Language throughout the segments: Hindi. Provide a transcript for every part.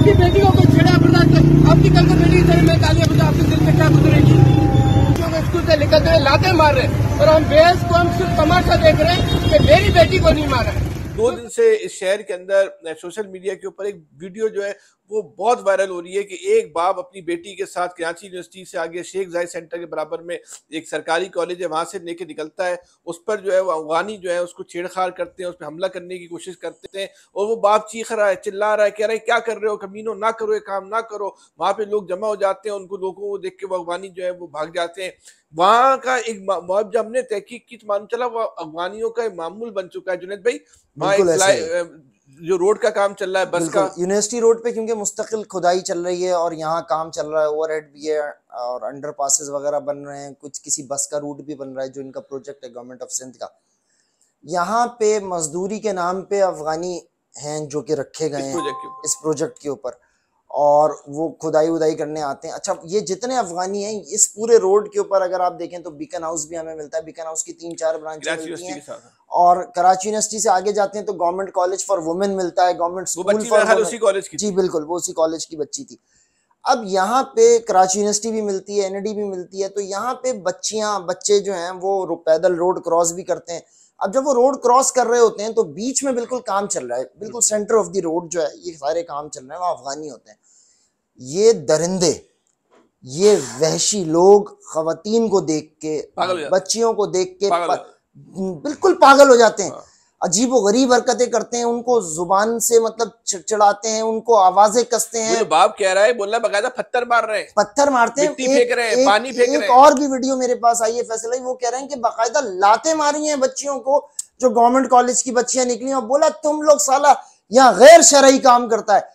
आपकी बेटी को कोई छेड़ा बर्दाश्त तो आपकी कंकर बेटी की मैं गालियां अपना आपके दिल में क्या गुजरेगी स्कूल से निकलते हुए लाते मार रहे और हम बेहस को हम सिर्फ तमाशा देख रहे हैं कि मेरी बेटी को नहीं मारा दो दिन से इस शहर के अंदर सोशल मीडिया के ऊपर एक वीडियो जो है वो बहुत वायरल हो रही है कि एक बाप अपनी बेटी के साथ कराची यूनिवर्सिटी से आगे शेख जाय सेंटर के बराबर में एक सरकारी कॉलेज है वहाँ से लेके निकलता है उस पर जो है वो अफगानी जो है उसको छेड़छाड़ करते हैं उस पर हमला करने की कोशिश करते हैं और वो बाप चीख रहा है चिल्ला रहा है कह रहा है क्या कर रहे हो कमीनो ना करो ये काम ना करो वहाँ पे लोग जमा हो जाते हैं उनको लोगों को देख के वो अफगानी जो है वो भाग जाते हैं वहां का एक मुआवजा हमने तहकीक की तो मान चला वह अफगानियों का मामूल बन चुका है जुनेद भाई वहाँ जो रोड का काम चल रहा है बस का यूनिवर्सिटी रोड पे क्योंकि मुस्तकिल खुदाई चल रही है और यहाँ काम चल रहा है ओवरहेड भी है और अंडर पासिस वगैरह बन रहे हैं कुछ किसी बस का रूट भी बन रहा है जो इनका प्रोजेक्ट है गवर्नमेंट ऑफ सिंध का यहाँ पे मजदूरी के नाम पे अफगानी हैं जो कि रखे गए हैं इस प्रोजेक्ट के ऊपर और वो खुदाई उदाई करने आते हैं अच्छा ये जितने अफगानी हैं इस पूरे रोड के ऊपर अगर आप देखें तो बीकन हाउस भी हमें मिलता है बीकन हाउस की तीन चार ब्रांच मिलती हैं और कराची यूनिवर्सिटी से आगे जाते हैं तो गवर्नमेंट कॉलेज फॉर वुमेन मिलता है गवर्नमेंट स्कूल फॉर उसी कॉलेज की जी बिल्कुल वो उसी कॉलेज की बच्ची थी अब यहाँ पे कराची यूनिवर्सिटी भी मिलती है एनडी भी मिलती है तो यहाँ पे बच्चियाँ बच्चे जो हैं वो पैदल रोड क्रॉस भी करते हैं अब जब वो रोड क्रॉस कर रहे होते हैं तो बीच में बिल्कुल काम चल रहा है बिल्कुल सेंटर ऑफ द रोड जो है ये सारे काम चल रहे हैं वहाँ अफगानी होते हैं ये दरिंदे ये वहशी लोग खातन को देख के बच्चियों को देख के पा, बिल्कुल पागल हो जाते हैं हाँ। अजीब गरीब हरकतें करते हैं उनको जुबान से मतलब चिड़चिड़ाते हैं उनको आवाजें कसते हैं बाप कह रहा है बोलना बकायदा पत्थर मार रहे हैं पत्थर मारते हैं फेंक रहे हैं पानी फेंक रहे हैं और भी वीडियो मेरे पास आई है फैसला भाई वो कह रहे हैं कि बाकायदा लाते मारी हैं बच्चियों को जो गवर्नमेंट कॉलेज की बच्चियां निकली और बोला तुम लोग सला यहाँ गैर शरही काम करता है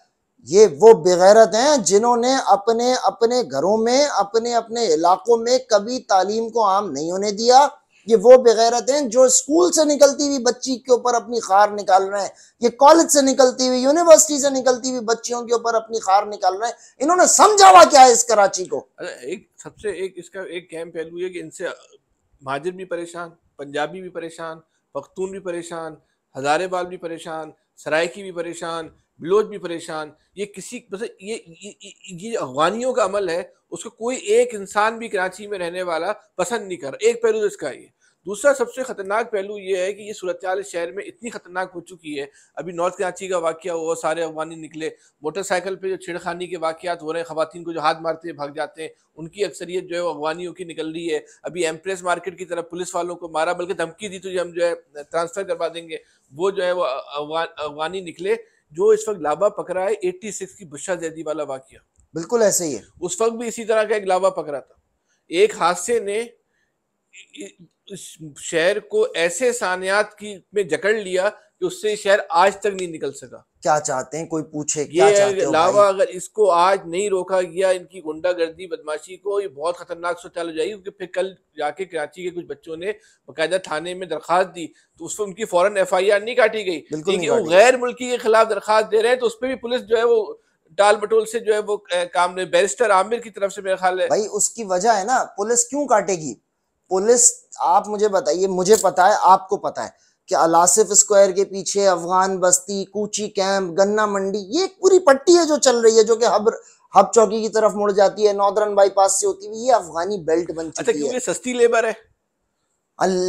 ये वो बेगैरत हैं जिन्होंने अपने अपने घरों में अपने अपने इलाकों में कभी तालीम को आम नहीं होने दिया ये वो बेगैरत हैं जो स्कूल से निकलती हुई बच्ची के ऊपर अपनी खार निकाल रहे हैं ये कॉलेज से निकलती हुई यूनिवर्सिटी से निकलती हुई बच्चियों के ऊपर अपनी खार निकाल रहे हैं इन्होंने समझा हुआ क्या है इस कराची को एक सबसे एक इसका एक कैम पहलू है कि इनसे महाजिर भी परेशान पंजाबी भी परेशान पख्तून भी परेशान हजारे बाल भी परेशान सरायकी भी परेशान बलोच भी परेशान ये किसी मतलब ये ये, ये अफगानियों का अमल है उसको कोई एक इंसान भी कराची में रहने वाला पसंद नहीं कर एक पहलू इसका ये दूसरा सबसे खतरनाक पहलू ये है कि ये सूरत शहर में इतनी खतरनाक हो चुकी है अभी नॉर्थ कराची का वाक्य हुआ सारे अफगानी निकले मोटरसाइकिल पे जो छेड़खानी के वाकियात हो रहे हैं खातन को जो हाथ मारते हैं भाग जाते हैं उनकी अक्सरियत जो है वो अफगानियों की निकल रही है अभी एम्प्रेस मार्केट की तरफ पुलिस वालों को मारा बल्कि धमकी दी तो हम जो है ट्रांसफ़र करवा देंगे वो जो है वो अफगानी निकले जो इस वक्त लाभा पकड़ा है एट्टी सिक्स की बुशा जैदी वाला वाक्य बिल्कुल ऐसे ही है उस वक्त भी इसी तरह का एक लाभा पकड़ा था एक हादसे ने शहर को ऐसे सानियात की में जकड़ लिया कि उससे शहर आज तक नहीं निकल सका क्या चाहते हैं कोई पूछे क्या ये चाहते लावा अगर इसको आज नहीं रोका गया इनकी गुंडागर्दी बदमाशी को ये बहुत खतरनाक सोच हो जाएगी क्योंकि फिर कल जाके कराची के कुछ बच्चों ने बाकायदा थाने में दरखास्त दी तो उस पर उनकी फौरन एफ आई आर नहीं काटी गई क्योंकि वो गैर मुल्की के खिलाफ दरखास्त दे रहे हैं तो उस पर भी पुलिस जो है वो टाल बटोल से जो है वो काम रहे बैरिस्टर आमिर की तरफ से मेरा ख्याल है भाई उसकी वजह है ना पुलिस क्यों काटेगी पुलिस आप मुझे बताइए मुझे पता है आपको पता है कि अलासिफ स्क्वायर के पीछे अफगान बस्ती कूची कैंप गन्ना मंडी ये पूरी पट्टी है जो चल रही है जो कि हब हब चौकी की तरफ मुड़ जाती है नॉर्दर्न बाईपास से होती हुई ये अफगानी बेल्ट बन अच्छा, चुकी अच्छा, है सस्ती लेबर है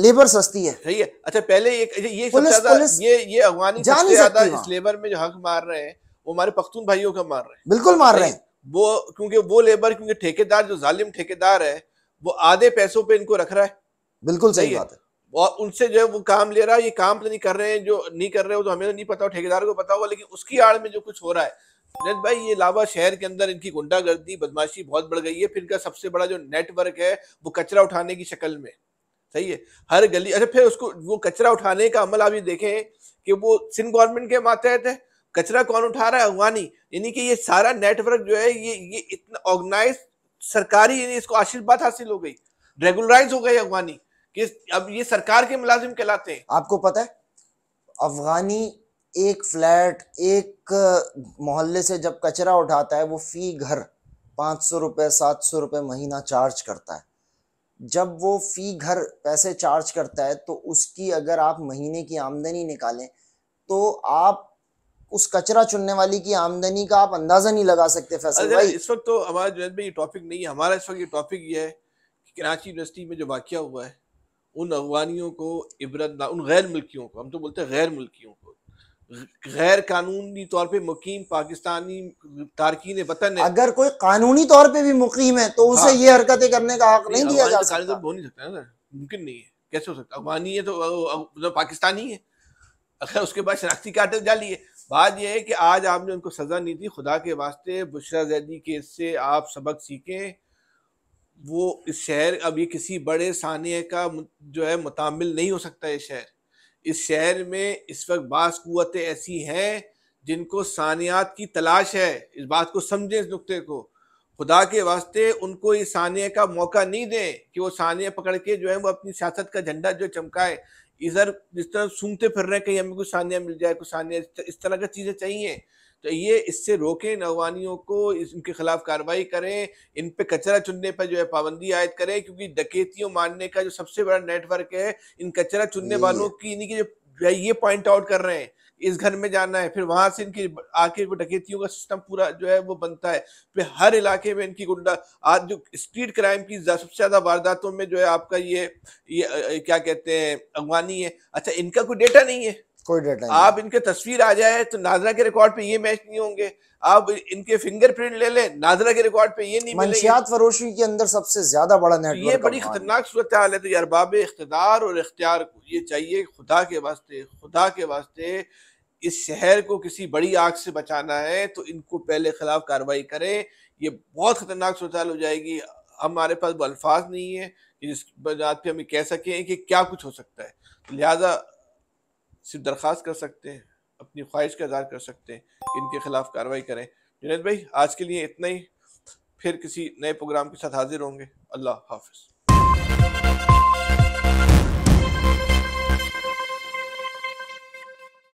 लेबर सस्ती है सही है अच्छा पहले ये ये पुलिस, पुलिस, ये ये अफगानी सबसे ज्यादा इस लेबर में जो हक मार रहे हैं वो हमारे पख्तून भाइयों का मार रहे हैं बिल्कुल मार रहे हैं वो क्योंकि वो लेबर क्योंकि ठेकेदार जो जालिम ठेकेदार है वो आधे पैसों पे इनको रख रहा है बिल्कुल सही बात है और उनसे जो है वो काम ले रहा है ये काम तो नहीं कर रहे हैं जो नहीं कर रहे हो तो हमें नहीं पता हो ठेकेदार को पता होगा लेकिन उसकी आड़ में जो कुछ हो रहा है नेट भाई ये लावा शहर के अंदर इनकी गुंडागर्दी बदमाशी बहुत बढ़ गई है फिर इनका सबसे बड़ा जो नेटवर्क है वो कचरा उठाने की शक्ल में सही है हर गली अच्छा फिर उसको वो कचरा उठाने का अमल आप ये देखें कि वो सिंध गवर्नमेंट के मातहत है कचरा कौन उठा रहा है अफगानी यानी कि ये सारा नेटवर्क जो है ये ये इतना ऑर्गेनाइज सरकारी इसको आशीर्वाद हासिल हो गई रेगुलराइज हो गई अफगानी कि अब ये सरकार के मुलाजिम कहलाते हैं आपको पता है अफगानी एक फ्लैट एक मोहल्ले से जब कचरा उठाता है वो फी घर पाँच सौ रुपये सात सौ रुपये महीना चार्ज करता है जब वो फी घर पैसे चार्ज करता है तो उसकी अगर आप महीने की आमदनी निकालें तो आप उस कचरा चुनने वाली की आमदनी का आप अंदाजा नहीं लगा सकते फैसल भाई इस वक्त तो हमारा जुनेद में ये टॉपिक नहीं है हमारा इस वक्त ये टॉपिक ये है कि कराची यूनिवर्सिटी में जो वाक़ हुआ है उन अफगानियों को इबरत उन गैर मुल्कियों को हम तो बोलते हैं गैर मुल्कियों को गैर कानूनी तौर पे मुकीम पाकिस्तानी तारकिन वतन है अगर कोई कानूनी तौर पे भी मुकीम है तो हाँ। उसे ये हरकतें करने का हक नहीं दिया जा सकता हो नहीं सकता ना मुमकिन नहीं है कैसे हो सकता अफगानी है तो, मतलब पाकिस्तानी है अगर उसके बाद शनाख्ती कार्ड डालिए बात यह है कि आज आपने उनको सज़ा नहीं दी खुदा के वास्ते बुशरा जैदी केस से आप सबक सीखें वो इस शहर अब ये किसी बड़े सानिया का जो है मुतामिल नहीं हो सकता ये शहर इस शहर में इस वक्त बास कुतें ऐसी हैं जिनको सानियात की तलाश है इस बात को समझें इस नुकते को खुदा के वास्ते उनको इस सानिया का मौका नहीं दें कि वो सानिया पकड़ के जो है वो अपनी सियासत का झंडा जो चमकाए इधर जिस तरह सूंघते फिर रहे हैं कहीं हमें कुछ सानिया मिल जाए कुछ सानिया इस तरह की चीज़ें चाहिए तो ये इससे रोकें नौवानियों को इनके खिलाफ कार्रवाई करें इन पे कचरा चुनने पर जो है पाबंदी आयद करें क्योंकि डकेतियों मारने का जो सबसे बड़ा नेटवर्क है इन कचरा चुनने वालों की इन्हीं की जो ये पॉइंट आउट कर रहे हैं इस घर में जाना है फिर वहां से इनकी आके वो डकैतियों का सिस्टम पूरा जो है वो बनता है फिर हर इलाके में इनकी गुंडा आज जो स्ट्रीट क्राइम की सबसे ज्यादा वारदातों में जो है आपका ये ये क्या कहते हैं अगवानी है अच्छा इनका कोई डेटा नहीं है कोई डाटा आप इनके तस्वीर आ जाए तो नाजरा के रिकॉर्ड पे ये मैच नहीं होंगे आप इनके फिंगरप्रिंट ले लें नाजरा के रिकॉर्ड पे ये नहीं मंशियात फरोशी के अंदर सबसे ज्यादा बड़ा नेटवर्क तो ये बड़ी खतरनाक सूरत हाल है तो अरबाब इकतदार और इख्तियार को ये चाहिए खुदा के वास्ते खुदा के वास्ते इस शहर को किसी बड़ी आग से बचाना है तो इनको पहले खिलाफ कार्रवाई करें ये बहुत खतरनाक सूरत हो जाएगी हमारे पास वो अल्फाज नहीं है जिस बात पर हम कह सकें कि क्या कुछ हो सकता है तो लिहाजा सिर्फ दरख्वास्त कर सकते हैं अपनी ख्वाहिश का इजहार कर सकते हैं इनके खिलाफ कार्रवाई करें जुनेद भाई आज के लिए इतना ही फिर किसी नए प्रोग्राम के साथ हाजिर होंगे अल्लाह हाफिज़